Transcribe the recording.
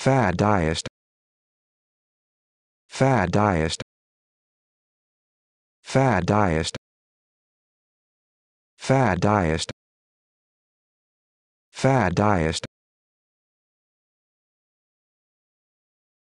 Fadaist Fadaist Fadaist Fadaist Fadaist